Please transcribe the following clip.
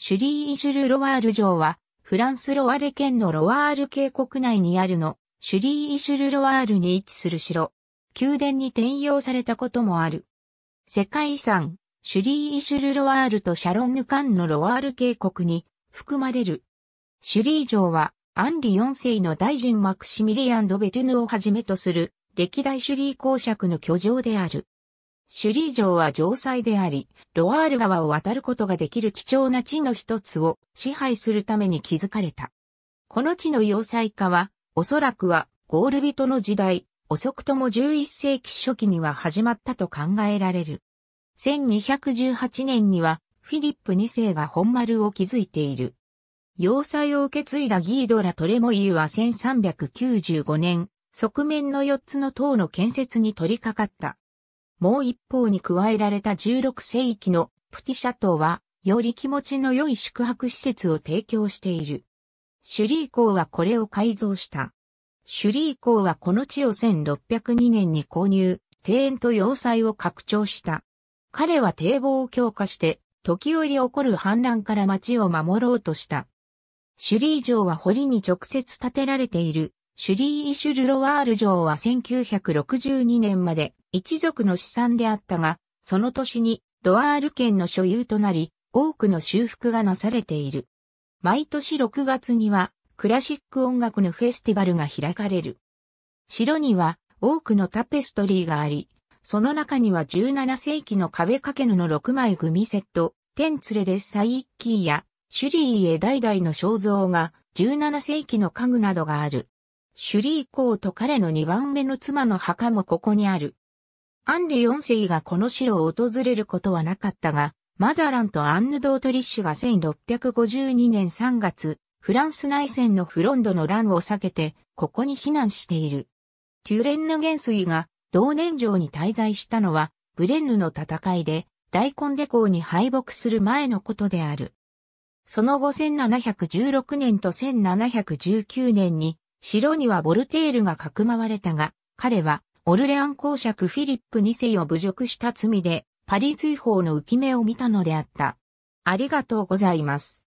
シュリー・イジュル・ロワール城は、フランスロワレ県のロワール渓谷内にあるの、シュリー・イシュル・ロワールに位置する城、宮殿に転用されたこともある。世界遺産、シュリー・イシュル・ロワールとシャロンヌ・カンのロワール渓谷に含まれる。シュリー城は、アンリ4世の大臣マクシミリアン・ド・ベトゥヌをはじめとする、歴代シュリー公爵の居城である。シュリー城は城塞であり、ロワール川を渡ることができる貴重な地の一つを支配するために築かれた。この地の要塞化は、おそらくはゴール人の時代、遅くとも11世紀初期には始まったと考えられる。1218年にはフィリップ2世が本丸を築いている。要塞を受け継いだギードラ・トレモイユは1395年、側面の4つの塔の建設に取り掛かった。もう一方に加えられた16世紀のプティシャ島は、より気持ちの良い宿泊施設を提供している。シュリー港はこれを改造した。シュリー港はこの地を1602年に購入、庭園と要塞を拡張した。彼は堤防を強化して、時折起こる氾濫から町を守ろうとした。シュリー城は堀に直接建てられている、シュリー・イシュルロワール城は1962年まで一族の資産であったが、その年にロアール県の所有となり、多くの修復がなされている。毎年6月にはクラシック音楽のフェスティバルが開かれる。城には多くのタペストリーがあり、その中には17世紀の壁掛け布の6枚組セット、天連れでサイッキーやシュリーへ代々の肖像が17世紀の家具などがある。シュリー公と彼の2番目の妻の墓もここにある。アンリ4世がこの城を訪れることはなかったが、マザランとアンヌ・ドートリッシュが1652年3月、フランス内戦のフロンドの乱を避けて、ここに避難している。テュレンヌ元帥が同年城に滞在したのは、ブレンヌの戦いで、大根デコーに敗北する前のことである。その後1716年と1719年に、城にはボルテールがかくまわれたが、彼はオルレアン公爵フィリップ2世を侮辱した罪で、パリ追放の浮き目を見たのであった。ありがとうございます。